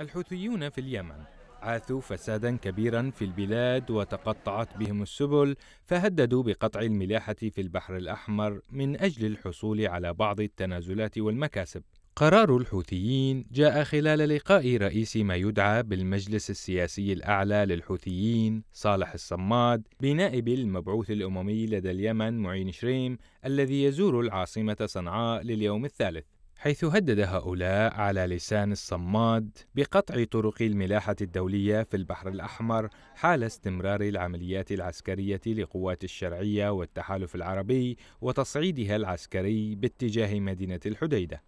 الحوثيون في اليمن عاثوا فسادا كبيرا في البلاد وتقطعت بهم السبل فهددوا بقطع الملاحه في البحر الاحمر من اجل الحصول على بعض التنازلات والمكاسب قرار الحوثيين جاء خلال لقاء رئيس ما يدعى بالمجلس السياسي الأعلى للحوثيين صالح الصماد بنائب المبعوث الأممي لدى اليمن معين شريم الذي يزور العاصمة صنعاء لليوم الثالث حيث هدد هؤلاء على لسان الصماد بقطع طرق الملاحة الدولية في البحر الأحمر حال استمرار العمليات العسكرية لقوات الشرعية والتحالف العربي وتصعيدها العسكري باتجاه مدينة الحديدة.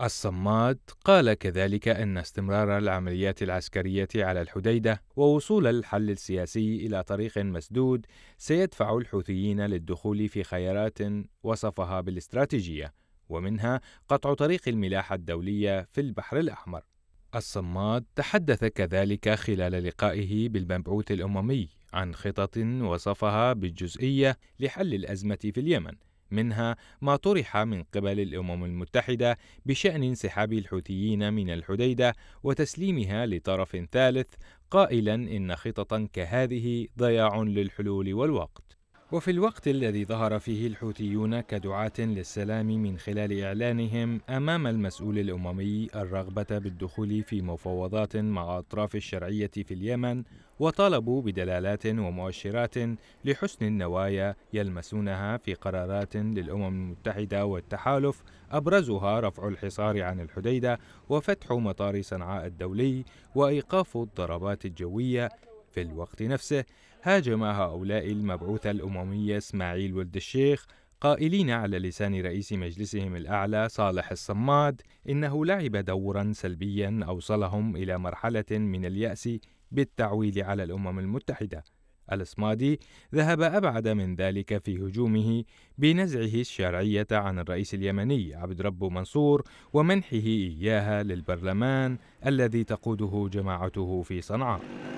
الصماد قال كذلك ان استمرار العمليات العسكريه على الحديده ووصول الحل السياسي الى طريق مسدود سيدفع الحوثيين للدخول في خيارات وصفها بالاستراتيجيه ومنها قطع طريق الملاحة الدولية في البحر الأحمر. الصماد تحدث كذلك خلال لقائه بالمبعوث الأممي عن خطط وصفها بالجزئية لحل الأزمة في اليمن، منها ما طرح من قبل الأمم المتحدة بشأن انسحاب الحوثيين من الحديدة وتسليمها لطرف ثالث قائلا إن خططا كهذه ضياع للحلول والوقت. وفي الوقت الذي ظهر فيه الحوثيون كدعاة للسلام من خلال إعلانهم أمام المسؤول الأممي الرغبة بالدخول في مفاوضات مع أطراف الشرعية في اليمن وطالبوا بدلالات ومؤشرات لحسن النوايا يلمسونها في قرارات للأمم المتحدة والتحالف أبرزها رفع الحصار عن الحديدة وفتح مطار صنعاء الدولي وإيقاف الضربات الجوية في الوقت نفسه هاجم هؤلاء المبعوث الأممي إسماعيل ولد الشيخ قائلين على لسان رئيس مجلسهم الأعلى صالح الصماد إنه لعب دورا سلبيا أوصلهم إلى مرحلة من اليأس بالتعويل على الأمم المتحدة الصمادي ذهب أبعد من ذلك في هجومه بنزعه الشرعية عن الرئيس اليمني عبد رب منصور ومنحه إياها للبرلمان الذي تقوده جماعته في صنعاء